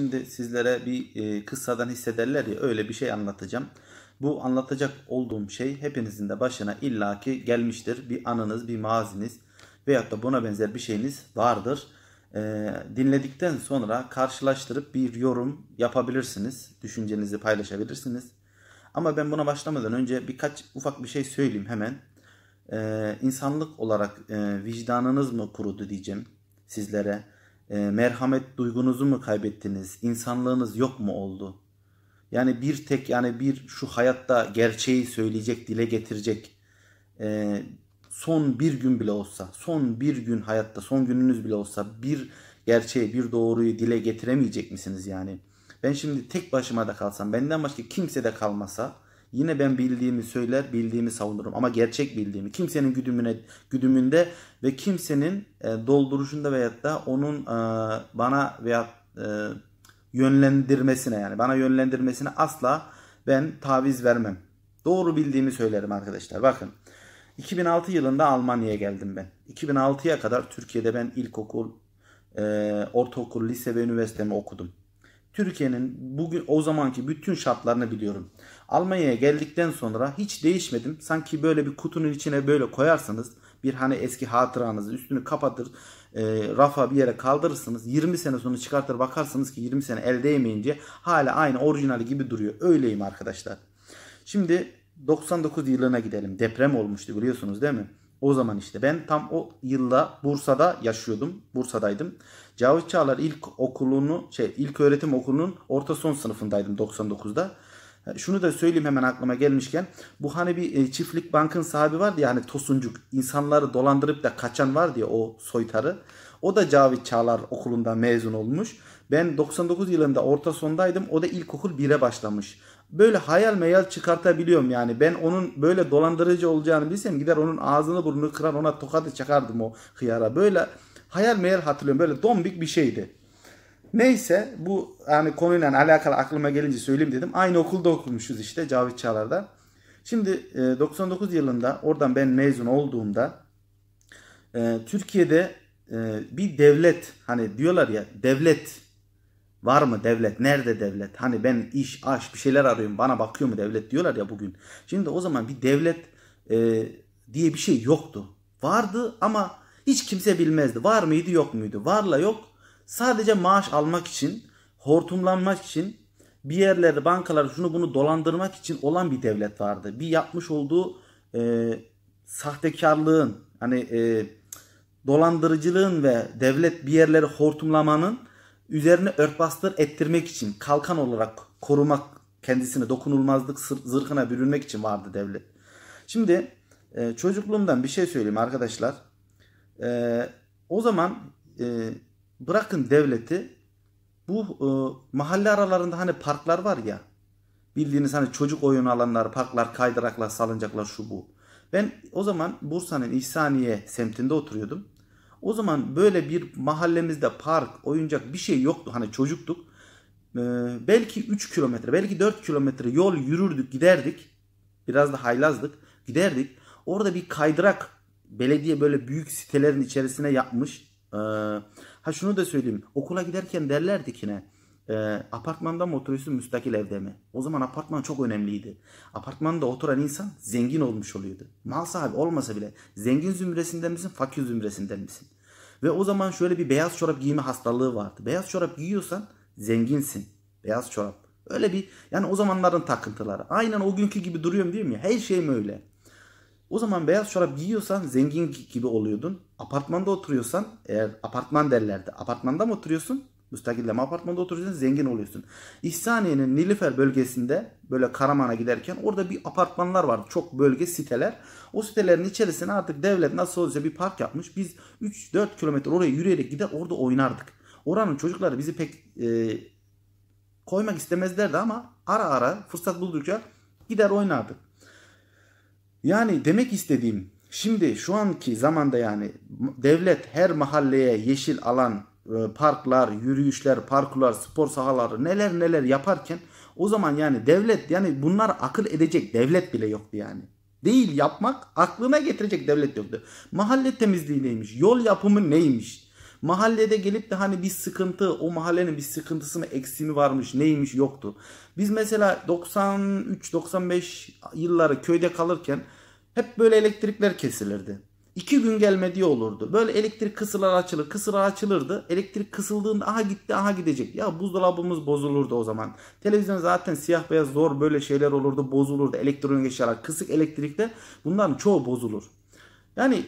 Şimdi sizlere bir e, kıssadan hissederler ya öyle bir şey anlatacağım. Bu anlatacak olduğum şey hepinizin de başına illaki gelmiştir. Bir anınız, bir maziniz veyahut da buna benzer bir şeyiniz vardır. E, dinledikten sonra karşılaştırıp bir yorum yapabilirsiniz. Düşüncenizi paylaşabilirsiniz. Ama ben buna başlamadan önce birkaç ufak bir şey söyleyeyim hemen. E, insanlık olarak e, vicdanınız mı kurudu diyeceğim sizlere ee, merhamet duygunuzu mu kaybettiniz? İnsanlığınız yok mu oldu? Yani bir tek yani bir şu hayatta gerçeği söyleyecek, dile getirecek e, son bir gün bile olsa, son bir gün hayatta, son gününüz bile olsa bir gerçeği, bir doğruyu dile getiremeyecek misiniz yani? Ben şimdi tek başıma da kalsam, benden başka kimse de kalmasa Yine ben bildiğimi söyler, bildiğimi savunurum ama gerçek bildiğimi. Kimsenin güdümüne, güdümünde ve kimsenin e, dolduruşunda veyahut da onun e, bana veya e, yönlendirmesine yani bana yönlendirmesine asla ben taviz vermem. Doğru bildiğimi söylerim arkadaşlar. Bakın 2006 yılında Almanya'ya geldim ben. 2006'ya kadar Türkiye'de ben ilkokul, e, ortaokul, lise ve üniversitemi okudum. Türkiye'nin bugün o zamanki bütün şartlarını biliyorum. Almanya'ya geldikten sonra hiç değişmedim. Sanki böyle bir kutunun içine böyle koyarsanız bir hani eski hatıranızı üstünü kapatır e, rafa bir yere kaldırırsınız 20 sene sonra çıkartır bakarsınız ki 20 sene elde değmeyince hala aynı orijinali gibi duruyor. Öyleyim arkadaşlar. Şimdi 99 yılına gidelim. Deprem olmuştu biliyorsunuz değil mi? O zaman işte ben tam o yılda Bursa'da yaşıyordum. Bursa'daydım. Cavit Çağlar ilk okulunu şey ilk öğretim okulunun orta son sınıfındaydım 99'da. E, şunu da söyleyeyim hemen aklıma gelmişken. Bu hani bir e, çiftlik bankın sahibi vardı ya hani Tosuncuk insanları dolandırıp da kaçan var diye o soytarı. O da Cavit Çağlar okulundan mezun olmuş. Ben 99 yılında orta sondaydım. O da ilkokul 1'e başlamış böyle hayal meyal çıkartabiliyorum yani. Ben onun böyle dolandırıcı olacağını bilsem gider onun ağzını burnunu kırar ona tokatı çakardım o hıyara. Böyle hayal meyal hatırlıyorum. Böyle dombik bir şeydi. Neyse bu yani konuyla alakalı aklıma gelince söyleyeyim dedim. Aynı okulda okumuşuz işte Cavit Çağlar'da. Şimdi 99 e, yılında oradan ben mezun olduğumda e, Türkiye'de e, bir devlet hani diyorlar ya devlet Var mı devlet? Nerede devlet? Hani ben iş, aş bir şeyler arıyorum. Bana bakıyor mu devlet diyorlar ya bugün. Şimdi o zaman bir devlet e, diye bir şey yoktu. Vardı ama hiç kimse bilmezdi. Var mıydı yok muydu? Varla yok. Sadece maaş almak için, hortumlanmak için, bir yerlerde bankalar şunu bunu dolandırmak için olan bir devlet vardı. Bir yapmış olduğu e, sahtekarlığın, hani e, dolandırıcılığın ve devlet bir yerleri hortumlamanın üzerine örtbastır ettirmek için kalkan olarak korumak kendisine dokunulmazlık zırhına bürünmek için vardı devlet. Şimdi e, çocukluğumdan bir şey söyleyeyim arkadaşlar. E, o zaman e, bırakın devleti bu e, mahalle aralarında hani parklar var ya bildiğiniz hani çocuk oyun alanları parklar kaydıraklar salıncaklar şu bu. Ben o zaman Bursa'nın İhsaniye semtinde oturuyordum. O zaman böyle bir mahallemizde park, oyuncak bir şey yoktu. Hani çocuktuk. Ee, belki 3 kilometre, belki 4 kilometre yol yürürdük, giderdik. Biraz da haylazdık. Giderdik. Orada bir kaydırak belediye böyle büyük sitelerin içerisine yapmış. Ee, ha şunu da söyleyeyim. Okula giderken derlerdik yine. ne? e, apartmanda mı oturuyorsun müstakil evde mi? O zaman apartman çok önemliydi. Apartmanda oturan insan zengin olmuş oluyordu. Mal sahibi olmasa bile zengin zümresinden misin fakir zümresinden misin? Ve o zaman şöyle bir beyaz çorap giyme hastalığı vardı. Beyaz çorap giyiyorsan zenginsin. Beyaz çorap. Öyle bir yani o zamanların takıntıları. Aynen o günkü gibi duruyorum değil mi? Her şeyim öyle. O zaman beyaz çorap giyiyorsan zengin gibi oluyordun. Apartmanda oturuyorsan eğer apartman derlerdi. Apartmanda mı oturuyorsun? müstakilleme apartmanda oturuyorsun zengin oluyorsun. İhsaniye'nin Nilüfer bölgesinde böyle Karaman'a giderken orada bir apartmanlar vardı. Çok bölge siteler. O sitelerin içerisine artık devlet nasıl olacak bir park yapmış. Biz 3-4 kilometre oraya yürüyerek gider orada oynardık. Oranın çocukları bizi pek e, koymak istemezlerdi ama ara ara fırsat buldukça gider oynardık. Yani demek istediğim Şimdi şu anki zamanda yani devlet her mahalleye yeşil alan e, parklar, yürüyüşler, parkurlar, spor sahaları neler neler yaparken o zaman yani devlet yani bunlar akıl edecek devlet bile yoktu yani. Değil yapmak aklına getirecek devlet yoktu. Mahalle temizliği neymiş? Yol yapımı neymiş? Mahallede gelip de hani bir sıkıntı o mahallenin bir sıkıntısı mı eksimi varmış neymiş yoktu. Biz mesela 93-95 yılları köyde kalırken hep böyle elektrikler kesilirdi. İki gün gelmediği olurdu. Böyle elektrik kısırlar açılır, kısırlar açılırdı. Elektrik kısıldığında aha gitti, aha gidecek. Ya buzdolabımız bozulurdu o zaman. Televizyon zaten siyah beyaz zor böyle şeyler olurdu, bozulurdu. Elektronik eşyalar, kısık elektrikte bunların çoğu bozulur. Yani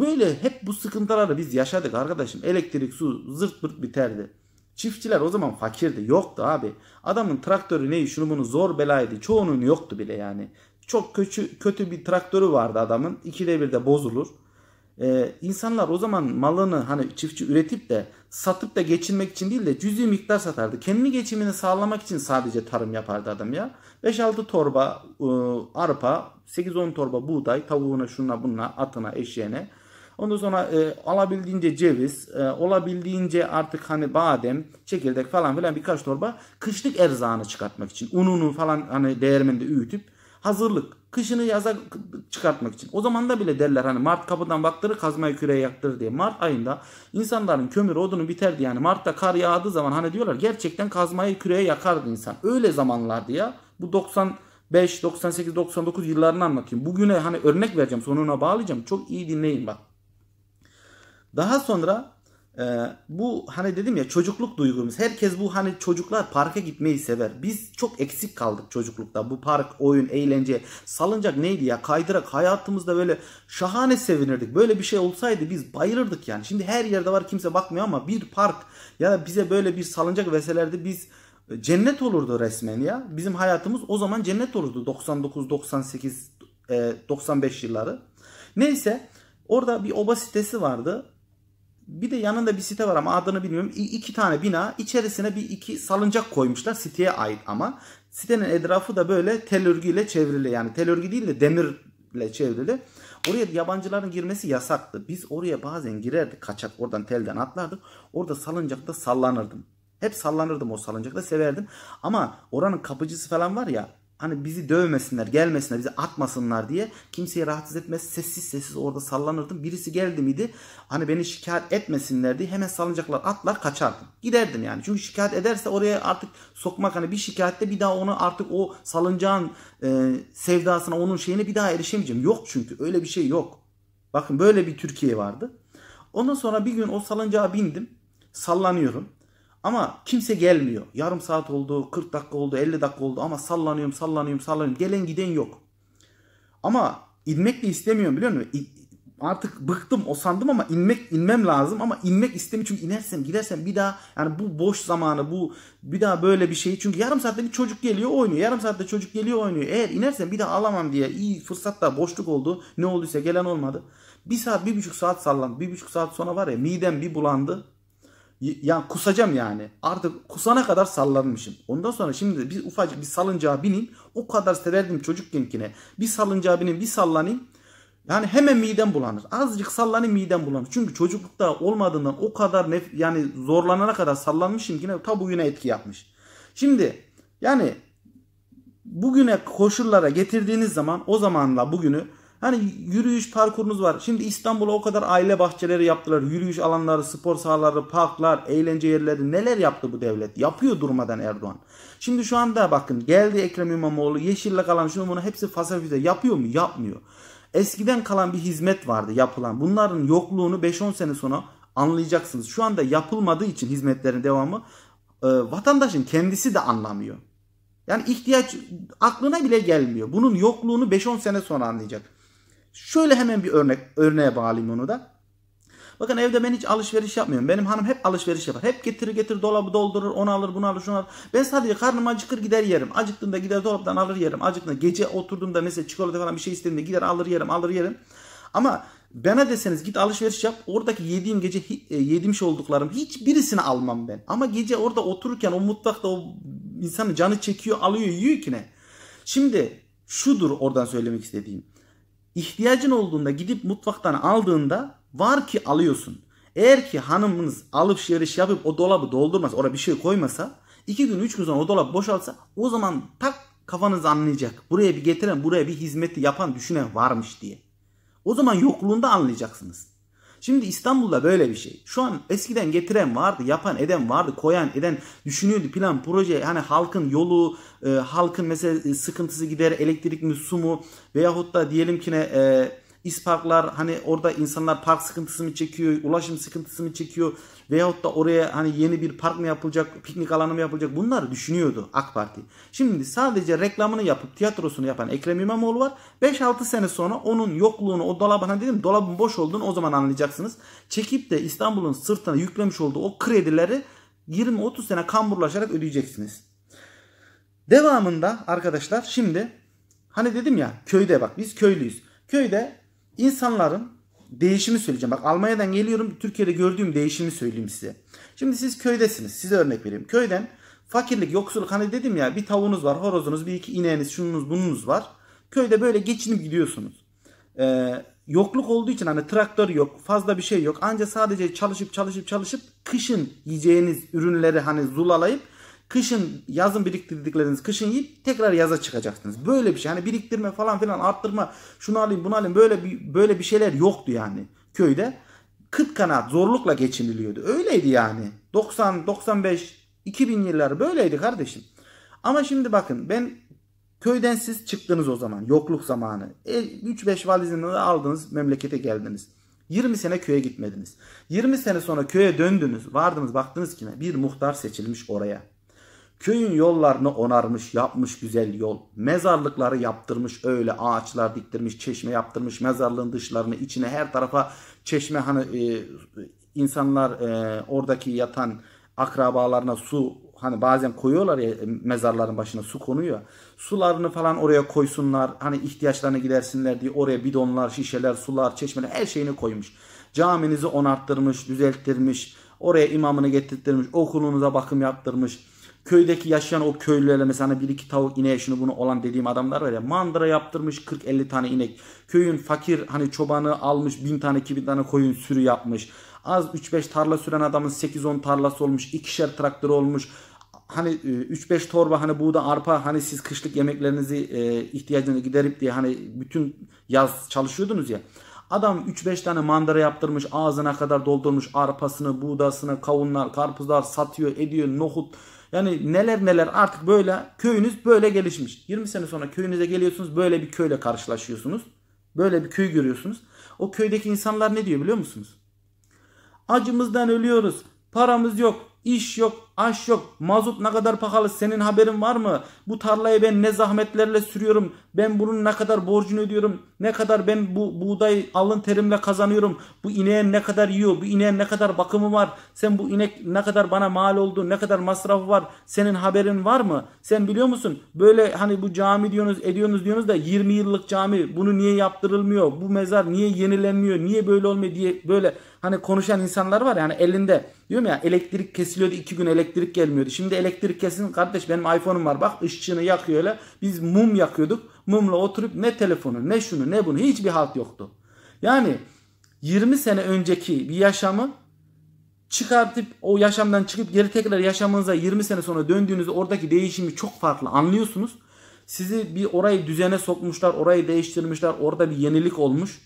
böyle hep bu sıkıntıları biz yaşadık arkadaşım. Elektrik, su zırt pırt biterdi. Çiftçiler o zaman fakirdi. Yoktu abi. Adamın traktörü neyi şunu bunu zor belaydı. Çoğunun yoktu bile yani. Çok kötü, kötü bir traktörü vardı adamın. İkide bir de bozulur. Ee, insanlar o zaman malını hani çiftçi üretip de satıp da geçinmek için değil de cüzi miktar satardı. Kendi geçimini sağlamak için sadece tarım yapardı adam ya. 5-6 torba e, arpa, 8-10 torba buğday, tavuğuna, şuna, bununla, atına, eşeğine. Ondan sonra e, alabildiğince ceviz, e, olabildiğince artık hani badem, çekirdek falan filan birkaç torba kışlık erzağını çıkartmak için. Ununu falan hani değermende üyütüp hazırlık. Kışını yaza çıkartmak için. O zaman da bile derler hani Mart kapıdan baktırır kazmayı küreği yaktırır diye. Mart ayında insanların kömür odunu biterdi yani. Mart'ta kar yağdığı zaman hani diyorlar gerçekten kazmayı küreğe yakardı insan. Öyle zamanlardı ya. Bu 95, 98, 99 yıllarını anlatayım. Bugüne hani örnek vereceğim sonuna bağlayacağım. Çok iyi dinleyin bak. Daha sonra ee, bu hani dedim ya çocukluk duygumuz. Herkes bu hani çocuklar parka gitmeyi sever. Biz çok eksik kaldık çocuklukta. Bu park, oyun, eğlence, salıncak neydi ya? Kaydırak hayatımızda böyle şahane sevinirdik. Böyle bir şey olsaydı biz bayılırdık yani. Şimdi her yerde var kimse bakmıyor ama bir park ya da bize böyle bir salıncak veselerde biz e, cennet olurdu resmen ya. Bizim hayatımız o zaman cennet olurdu 99, 98, 95 yılları. Neyse orada bir oba sitesi vardı. Bir de yanında bir site var ama adını bilmiyorum. İ- iki tane bina içerisine bir iki salıncak koymuşlar siteye ait ama. Sitenin etrafı da böyle tel örgüyle çevrili yani tel örgü değil de demirle çevrili. Oraya yabancıların girmesi yasaktı. Biz oraya bazen girerdik kaçak oradan telden atlardık. Orada salıncakta sallanırdım. Hep sallanırdım o salıncakta severdim. Ama oranın kapıcısı falan var ya hani bizi dövmesinler, gelmesinler, bizi atmasınlar diye kimseyi rahatsız etmez. Sessiz sessiz orada sallanırdım. Birisi geldi miydi hani beni şikayet etmesinler diye hemen salıncaklar, atlar kaçardım. Giderdim yani. Çünkü şikayet ederse oraya artık sokmak hani bir şikayette bir daha onu artık o salıncağın e, sevdasına onun şeyine bir daha erişemeyeceğim. Yok çünkü öyle bir şey yok. Bakın böyle bir Türkiye vardı. Ondan sonra bir gün o salıncağa bindim. Sallanıyorum. Ama kimse gelmiyor. Yarım saat oldu, 40 dakika oldu, 50 dakika oldu ama sallanıyorum, sallanıyorum, sallanıyorum. Gelen giden yok. Ama inmek de istemiyorum biliyor musun? Artık bıktım osandım ama inmek inmem lazım ama inmek istemiyorum çünkü inersem gidersem bir daha yani bu boş zamanı bu bir daha böyle bir şey. çünkü yarım saatte bir çocuk geliyor oynuyor yarım saatte çocuk geliyor oynuyor eğer inersem bir daha alamam diye iyi fırsat da boşluk oldu ne olduysa gelen olmadı bir saat bir buçuk saat sallandı bir buçuk saat sonra var ya midem bir bulandı ya kusacağım yani. Artık kusana kadar sallanmışım. Ondan sonra şimdi bir ufacık bir salıncağa bineyim. O kadar severdim çocukkenkine. Bir salıncağa bineyim bir sallanayım. Yani hemen midem bulanır. Azıcık sallanayım midem bulanır. Çünkü çocuklukta olmadığından o kadar nef yani zorlanana kadar sallanmışım ki ta bugüne etki yapmış. Şimdi yani bugüne koşullara getirdiğiniz zaman o zamanla bugünü Hani yürüyüş parkurunuz var. Şimdi İstanbul'a o kadar aile bahçeleri yaptılar. Yürüyüş alanları, spor sahaları, parklar, eğlence yerleri neler yaptı bu devlet? Yapıyor durmadan Erdoğan. Şimdi şu anda bakın geldi Ekrem İmamoğlu, yeşillik alan. şunu bunu hepsi fasafize yapıyor mu? Yapmıyor. Eskiden kalan bir hizmet vardı yapılan. Bunların yokluğunu 5-10 sene sonra anlayacaksınız. Şu anda yapılmadığı için hizmetlerin devamı e, vatandaşın kendisi de anlamıyor. Yani ihtiyaç aklına bile gelmiyor. Bunun yokluğunu 5-10 sene sonra anlayacak. Şöyle hemen bir örnek örneğe bağlayayım onu da. Bakın evde ben hiç alışveriş yapmıyorum. Benim hanım hep alışveriş yapar. Hep getirir getir dolabı doldurur. Onu alır bunu alır şunu alır. Ben sadece karnım acıkır gider yerim. Acıktığımda gider dolaptan alır yerim. Acıktığımda gece oturduğumda mesela çikolata falan bir şey istediğimde gider alır yerim alır yerim. Ama bana deseniz git alışveriş yap. Oradaki yediğim gece e, yedirmiş olduklarım hiçbirisini almam ben. Ama gece orada otururken o mutfakta o insanın canı çekiyor alıyor yiyor ki ne. Şimdi şudur oradan söylemek istediğim. İhtiyacın olduğunda gidip mutfaktan aldığında var ki alıyorsun. Eğer ki hanımınız alışveriş yapıp o dolabı doldurmaz, oraya bir şey koymasa, iki gün üç gün sonra o dolap boşalsa o zaman tak kafanız anlayacak. Buraya bir getiren, buraya bir hizmeti yapan düşünen varmış diye. O zaman yokluğunda anlayacaksınız. Şimdi İstanbul'da böyle bir şey. Şu an eskiden getiren vardı, yapan eden vardı, koyan eden düşünüyordu plan, proje. Hani halkın yolu, e, halkın mesela e, sıkıntısı gider, elektrik mi, su mu veyahut da diyelim ki ne... E, isparklar hani orada insanlar park sıkıntısı mı çekiyor, ulaşım sıkıntısı mı çekiyor Veyahut da oraya hani yeni bir park mı yapılacak, piknik alanı mı yapılacak bunları düşünüyordu AK Parti. Şimdi sadece reklamını yapıp tiyatrosunu yapan Ekrem İmamoğlu var. 5-6 sene sonra onun yokluğunu o dolabına hani dedim dolabın boş olduğunu o zaman anlayacaksınız. Çekip de İstanbul'un sırtına yüklemiş olduğu o kredileri 20-30 sene kamburlaşarak ödeyeceksiniz. Devamında arkadaşlar şimdi hani dedim ya köyde bak biz köylüyüz. Köyde insanların değişimi söyleyeceğim. Bak Almanya'dan geliyorum Türkiye'de gördüğüm değişimi söyleyeyim size. Şimdi siz köydesiniz. Size örnek vereyim. Köyden fakirlik, yoksulluk hani dedim ya bir tavuğunuz var, horozunuz, bir iki ineğiniz, şununuz, bununuz var. Köyde böyle geçinip gidiyorsunuz. Ee, yokluk olduğu için hani traktör yok, fazla bir şey yok. Anca sadece çalışıp çalışıp çalışıp kışın yiyeceğiniz ürünleri hani zulalayıp Kışın yazın biriktirdikleriniz kışın yiyip tekrar yaza çıkacaksınız. Böyle bir şey. Hani biriktirme falan filan arttırma şunu alayım bunu alayım böyle bir, böyle bir şeyler yoktu yani köyde. Kıt kanaat zorlukla geçiniliyordu. Öyleydi yani. 90, 95, 2000 yılları böyleydi kardeşim. Ama şimdi bakın ben köyden siz çıktınız o zaman yokluk zamanı. 3-5 e, valizini aldınız memlekete geldiniz. 20 sene köye gitmediniz. 20 sene sonra köye döndünüz. Vardınız baktınız kime? Bir muhtar seçilmiş oraya. Köyün yollarını onarmış, yapmış güzel yol. Mezarlıkları yaptırmış, öyle ağaçlar diktirmiş, çeşme yaptırmış. Mezarlığın dışlarını, içine her tarafa çeşme hani e, insanlar e, oradaki yatan akrabalarına su hani bazen koyuyorlar ya e, mezarların başına su konuyor. Sularını falan oraya koysunlar. Hani ihtiyaçlarına gidersinler diye oraya bidonlar, şişeler, sular, çeşmeler her şeyini koymuş. Caminizi onarttırmış, düzelttirmiş. Oraya imamını getirttirmiş. Okulunuza bakım yaptırmış köydeki yaşayan o köylülerle mesela hani bir iki tavuk ineği şunu bunu olan dediğim adamlar var ya mandıra yaptırmış 40-50 tane inek. Köyün fakir hani çobanı almış bin tane iki bin tane koyun sürü yapmış. Az 3-5 tarla süren adamın 8-10 tarlası olmuş. ikişer traktör olmuş. Hani 3-5 e, torba hani buğda arpa hani siz kışlık yemeklerinizi e, ihtiyacını giderip diye hani bütün yaz çalışıyordunuz ya. Adam 3-5 tane mandara yaptırmış ağzına kadar doldurmuş arpasını, buğdasını, kavunlar, karpuzlar satıyor, ediyor, nohut. Yani neler neler artık böyle köyünüz böyle gelişmiş. 20 sene sonra köyünüze geliyorsunuz böyle bir köyle karşılaşıyorsunuz. Böyle bir köy görüyorsunuz. O köydeki insanlar ne diyor biliyor musunuz? Acımızdan ölüyoruz. Paramız yok, iş yok, Aş yok. Mazot ne kadar pahalı senin haberin var mı? Bu tarlayı ben ne zahmetlerle sürüyorum. Ben bunun ne kadar borcunu ödüyorum. Ne kadar ben bu buğday alın terimle kazanıyorum. Bu ineğe ne kadar yiyor. Bu ineğe ne kadar bakımı var. Sen bu inek ne kadar bana mal oldu. Ne kadar masrafı var. Senin haberin var mı? Sen biliyor musun? Böyle hani bu cami diyorsunuz ediyorsunuz diyorsunuz da 20 yıllık cami. Bunu niye yaptırılmıyor? Bu mezar niye yenilenmiyor? Niye böyle olmuyor diye böyle hani konuşan insanlar var. Yani elinde diyorum ya elektrik kesiliyordu iki gün elektrik elektrik gelmiyordu. Şimdi elektrik kesin kardeş benim iPhone'um var bak ışığını yakıyor öyle. Biz mum yakıyorduk. Mumla oturup ne telefonu ne şunu ne bunu hiçbir halt yoktu. Yani 20 sene önceki bir yaşamı çıkartıp o yaşamdan çıkıp geri tekrar yaşamınıza 20 sene sonra döndüğünüzde oradaki değişimi çok farklı anlıyorsunuz. Sizi bir orayı düzene sokmuşlar, orayı değiştirmişler, orada bir yenilik olmuş.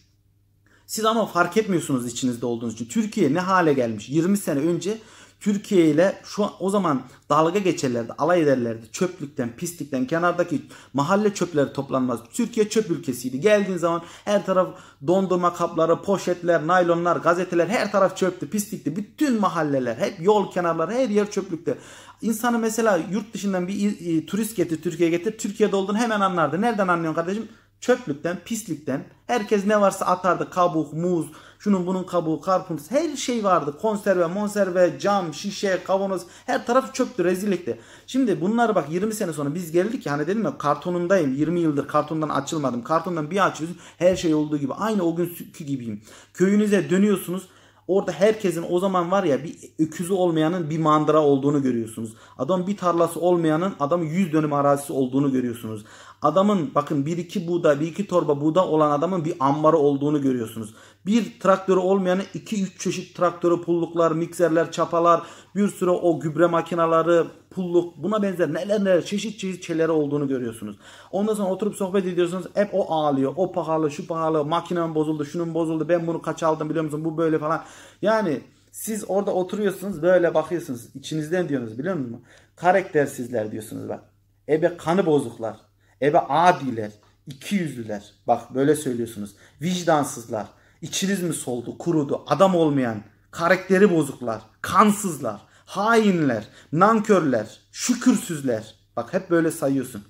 Siz ama fark etmiyorsunuz içinizde olduğunuz için. Türkiye ne hale gelmiş? 20 sene önce Türkiye ile şu o zaman dalga geçerlerdi, alay ederlerdi. Çöplükten, pislikten, kenardaki mahalle çöpleri toplanmaz. Türkiye çöp ülkesiydi. Geldiğin zaman her taraf dondurma kapları, poşetler, naylonlar, gazeteler her taraf çöptü, pislikti. Bütün mahalleler, hep yol kenarları, her yer çöplükte. İnsanı mesela yurt dışından bir e, turist getir, Türkiye'ye getir. Türkiye'de olduğunu hemen anlardı. Nereden anlıyorsun kardeşim? Çöplükten, pislikten. Herkes ne varsa atardı. Kabuk, muz, Şunun bunun kabuğu, karpuz her şey vardı. Konserve, monserve, cam, şişe, kavanoz her taraf çöktü rezillikti. Şimdi bunlar bak 20 sene sonra biz geldik ya hani dedim ya kartonundayım 20 yıldır kartondan açılmadım. Kartondan bir açıyorsun her şey olduğu gibi aynı o günkü gibiyim. Köyünüze dönüyorsunuz Orada herkesin o zaman var ya bir öküzü olmayanın bir mandıra olduğunu görüyorsunuz. Adam bir tarlası olmayanın adam 100 dönüm arazisi olduğunu görüyorsunuz. Adamın bakın bir iki buğda, bir iki torba buğda olan adamın bir ambarı olduğunu görüyorsunuz. Bir traktörü olmayanı iki üç çeşit traktörü, pulluklar, mikserler, çapalar, bir sürü o gübre makinaları, pulluk buna benzer neler neler çeşit çeşit şeyleri olduğunu görüyorsunuz. Ondan sonra oturup sohbet ediyorsunuz. Hep o ağlıyor. O pahalı, şu pahalı, makinem bozuldu, şunun bozuldu, ben bunu kaç aldım biliyor musun? Bu böyle falan. Yani siz orada oturuyorsunuz böyle bakıyorsunuz. içinizden diyorsunuz biliyor musunuz? Karaktersizler diyorsunuz bak. Ebe kanı bozuklar. Hebe adiler, iki yüzlüler. Bak böyle söylüyorsunuz. Vicdansızlar. İçiniz mi soldu, kurudu, adam olmayan, karakteri bozuklar, kansızlar, hainler, nankörler, şükürsüzler. Bak hep böyle sayıyorsun.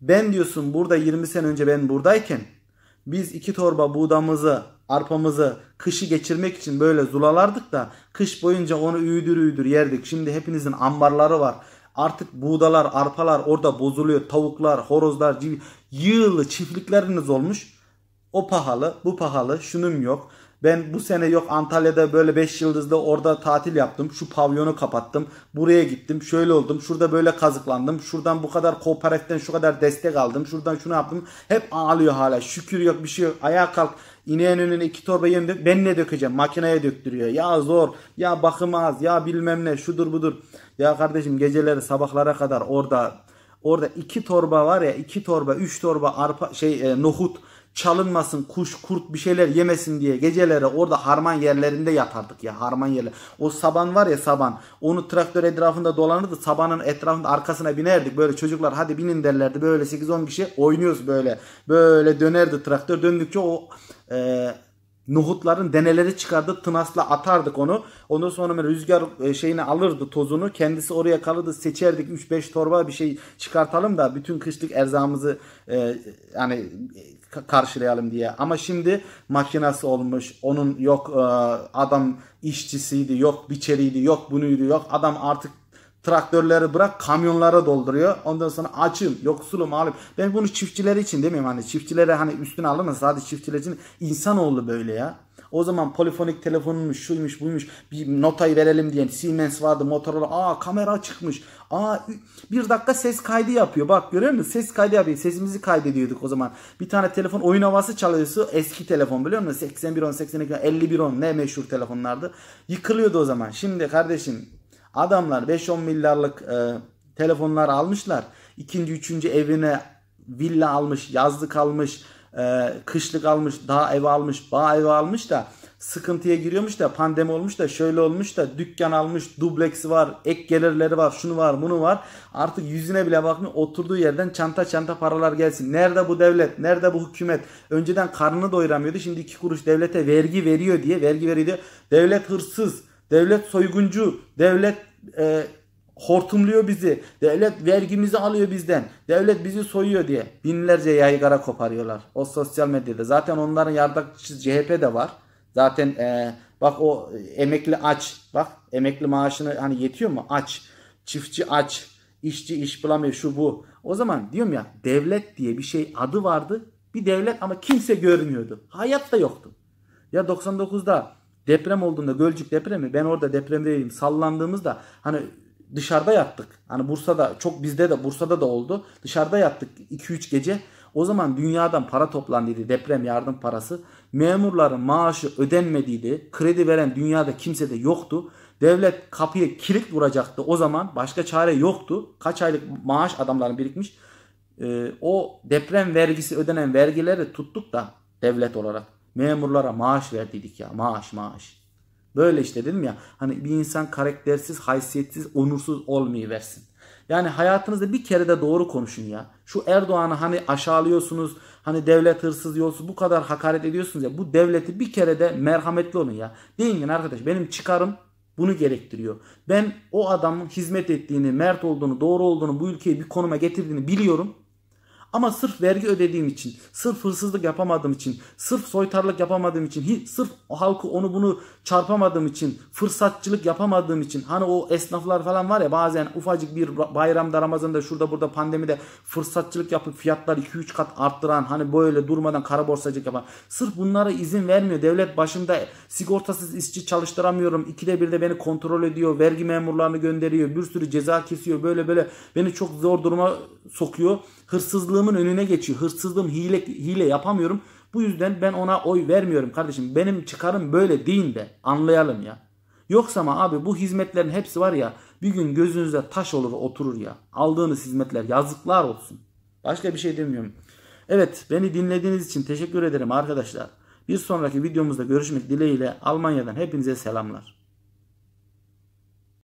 Ben diyorsun burada 20 sene önce ben buradayken biz iki torba buğdamızı, arpamızı kışı geçirmek için böyle zulalardık da kış boyunca onu üydür üydür yerdik. Şimdi hepinizin ambarları var. Artık buğdalar, arpalar orada bozuluyor. Tavuklar, horozlar, civ yığılı çiftlikleriniz olmuş. O pahalı, bu pahalı, şunum yok. Ben bu sene yok Antalya'da böyle 5 yıldızlı orada tatil yaptım. Şu pavyonu kapattım. Buraya gittim. Şöyle oldum. Şurada böyle kazıklandım. Şuradan bu kadar kooperatiften şu kadar destek aldım. Şuradan şunu yaptım. Hep ağlıyor hala. Şükür yok bir şey yok. Ayağa kalk. İneğin önüne iki torba yem dök. Ben ne dökeceğim? Makineye döktürüyor. Ya zor. Ya bakım az. Ya bilmem ne. Şudur budur. Ya kardeşim geceleri sabahlara kadar orada orada iki torba var ya iki torba üç torba arpa şey e, nohut çalınmasın, kuş, kurt bir şeyler yemesin diye geceleri orada harman yerlerinde yatardık ya harman yerler. O saban var ya saban. Onu traktör etrafında dolanırdı. Sabanın etrafında arkasına binerdik. Böyle çocuklar hadi binin derlerdi. Böyle 8-10 kişi oynuyoruz böyle. Böyle dönerdi traktör. Döndükçe o e, nohutların deneleri çıkardı. Tınasla atardık onu. Ondan sonra böyle rüzgar e, şeyini alırdı tozunu. Kendisi oraya kalırdı. Seçerdik 3-5 torba bir şey çıkartalım da bütün kışlık erzağımızı e, yani e, karşılayalım diye. Ama şimdi makinası olmuş. Onun yok e, adam işçisiydi, yok biçeriydi, yok bunuydu, yok adam artık traktörleri bırak kamyonlara dolduruyor. Ondan sonra açım, yoksulum, ağlayım. Ben bunu çiftçiler için demiyorum hani çiftçilere hani üstüne alınmaz. Sadece çiftçiler için insanoğlu böyle ya. O zaman polifonik telefonmuş şuymuş, buymuş. Bir notayı verelim diye Siemens vardı, Motorola. Aa kamera çıkmış. Aa bir dakika ses kaydı yapıyor. Bak görüyor musun? Ses kaydı yapıyor. Sesimizi kaydediyorduk o zaman. Bir tane telefon oyun havası çalıyorsa eski telefon biliyor musun? 8110, 51 10 ne meşhur telefonlardı. Yıkılıyordu o zaman. Şimdi kardeşim Adamlar 5-10 milyarlık e, telefonlar almışlar. İkinci, üçüncü evine villa almış, yazlık almış, e, kışlık almış, dağ ev almış, bağ ev almış da sıkıntıya giriyormuş da pandemi olmuş da şöyle olmuş da dükkan almış, dubleksi var, ek gelirleri var, şunu var, bunu var. Artık yüzüne bile bakmıyor. Oturduğu yerden çanta çanta paralar gelsin. Nerede bu devlet? Nerede bu hükümet? Önceden karnını doyuramıyordu. Şimdi iki kuruş devlete vergi veriyor diye vergi veriyor diye. Devlet hırsız. Devlet soyguncu, devlet e, hortumluyor bizi, devlet vergimizi alıyor bizden, devlet bizi soyuyor diye binlerce yaygara koparıyorlar. O sosyal medyada. Zaten onların yardakçısı CHP de var. Zaten e, bak o emekli aç, bak emekli maaşını hani yetiyor mu? Aç, çiftçi aç, işçi iş bulamıyor şu bu. O zaman diyorum ya devlet diye bir şey adı vardı. Bir devlet ama kimse görmüyordu. Hayat da yoktu. Ya 99'da Deprem olduğunda Gölcük depremi ben orada depremdeydim sallandığımızda hani dışarıda yattık. Hani Bursa'da çok bizde de Bursa'da da oldu. Dışarıda yattık 2-3 gece. O zaman dünyadan para toplandıydı deprem yardım parası. Memurların maaşı ödenmediydi. Kredi veren dünyada kimse de yoktu. Devlet kapıya kilit vuracaktı o zaman. Başka çare yoktu. Kaç aylık maaş adamların birikmiş. Ee, o deprem vergisi ödenen vergileri tuttuk da devlet olarak. Memurlara maaş verdiydik ya maaş maaş. Böyle işte dedim ya hani bir insan karaktersiz, haysiyetsiz, onursuz olmayı Yani hayatınızda bir kere de doğru konuşun ya. Şu Erdoğan'ı hani aşağılıyorsunuz, hani devlet hırsız yolsuz bu kadar hakaret ediyorsunuz ya. Bu devleti bir kere de merhametli olun ya. Deyin ki arkadaş benim çıkarım bunu gerektiriyor. Ben o adamın hizmet ettiğini, mert olduğunu, doğru olduğunu, bu ülkeyi bir konuma getirdiğini biliyorum. Ama sırf vergi ödediğim için, sırf hırsızlık yapamadığım için, sırf soytarlık yapamadığım için, sırf halkı onu bunu çarpamadığım için, fırsatçılık yapamadığım için. Hani o esnaflar falan var ya bazen ufacık bir bayramda Ramazan'da şurada burada pandemide fırsatçılık yapıp fiyatları 2-3 kat arttıran hani böyle durmadan kara borsacılık yapan. Sırf bunlara izin vermiyor. Devlet başımda sigortasız işçi çalıştıramıyorum. İkide de beni kontrol ediyor. Vergi memurlarını gönderiyor. Bir sürü ceza kesiyor. Böyle böyle beni çok zor duruma sokuyor. Hırsızlığımın önüne geçiyor. Hırsızlığım hile, hile yapamıyorum. Bu yüzden ben ona oy vermiyorum kardeşim. Benim çıkarım böyle deyin de anlayalım ya. Yoksa ama abi bu hizmetlerin hepsi var ya bir gün gözünüzde taş olur oturur ya. Aldığınız hizmetler yazıklar olsun. Başka bir şey demiyorum. Evet beni dinlediğiniz için teşekkür ederim arkadaşlar. Bir sonraki videomuzda görüşmek dileğiyle Almanya'dan hepinize selamlar.